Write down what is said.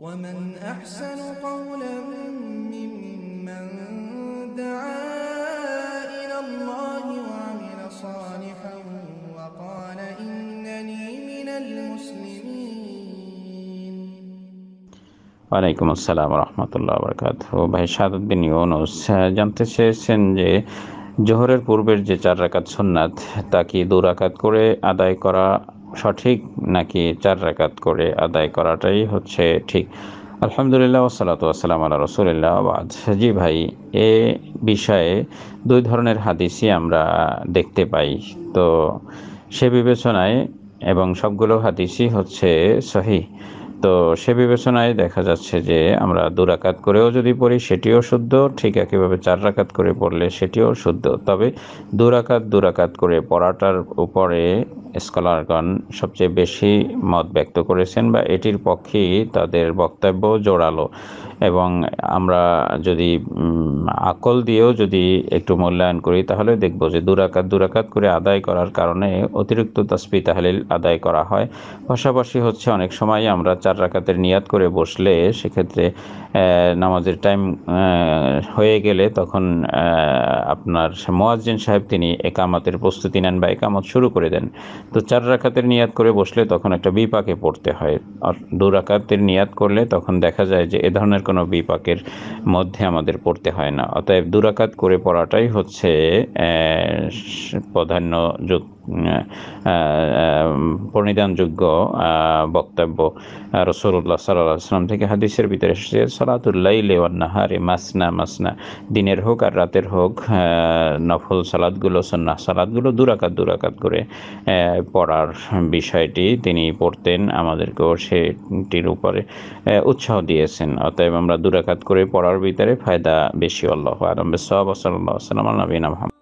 ওয়ালাইকুম আসসালাম রহমতুল্লাহ বরকাত ভাই সাদত বিন ইউনুস জানতে চেয়েছেন যে জোহরের পূর্বের যে চার রাকাত সুন্নাত তা কি দু রাকাত করে আদায় করা সঠিক নাকি চার রাকাত করে আদায় করাটাই হচ্ছে ঠিক আলহামদুলিল্লাহ ওসালাত আসসালাম আল্লাহ রসুলিল্লাহ আবাদ জি ভাই এ বিষয়ে দুই ধরনের হাদিসই আমরা দেখতে পাই তো সে বিবেচনায় এবং সবগুলো হাদিসই হচ্ছে সহি তো সে বিবেচনায় দেখা যাচ্ছে যে আমরা দুরাকাত করেও যদি পড়ি সেটিও শুদ্ধ ঠিক একইভাবে চার রাকাত করে পড়লে সেটিও শুদ্ধ তবে দুরাকাত দুরাকাত করে পড়াটার উপরে স্কলারগণ সবচেয়ে বেশি মত ব্যক্ত করেছেন বা এটির পক্ষেই তাদের বক্তব্য জোরালো এবং আমরা যদি আকল দিয়েও যদি একটু মূল্যায়ন করি তাহলে দেখব যে দুরাকাত দুরাকাত করে আদায় করার কারণে অতিরিক্ত তাসপি তাহলিল আদায় করা হয় পাশাপাশি হচ্ছে অনেক সময় আমরা চার রাকাতের নিয়াত করে বসলে সেক্ষেত্রে নামাজের টাইম হয়ে গেলে তখন আপনার মোয়াজ্জিন সাহেব তিনি একামতের প্রস্তুতি নেন বা একামত শুরু করে দেন তো চার রাকাতের নিয়াত করে বসলে তখন একটা বিপাকে পড়তে হয় আর দু রাখাতের নিয়াত করলে তখন দেখা যায় যে এ ধরনের কোনো বিপাকের মধ্যে আমাদের পড়তে হয় না অতএব রাখাত করে পড়াটাই হচ্ছে যুক্ত প্রণিধানযোগ্য বক্তব্য রসুল্লাহ সাল্লাহ সাল্লাম থেকে হাদিসের ভিতরে এসেছে সালাতুল্লাইলে নাহারে মাসনা মাসনা দিনের হোক আর রাতের হোক নফল সালাদগুলো সন্না সালাদগুলো দুরাকাত দুরাকাত করে পড়ার বিষয়টি তিনি পড়তেন আমাদেরকেও সেটির উপরে উৎসাহ দিয়েছেন অতএব আমরা দুরাকাত করে পড়ার ভিতরে ফায়দা বেশি আল্লাহ আলম সব সাল্লাহ সাল্লাম নবীন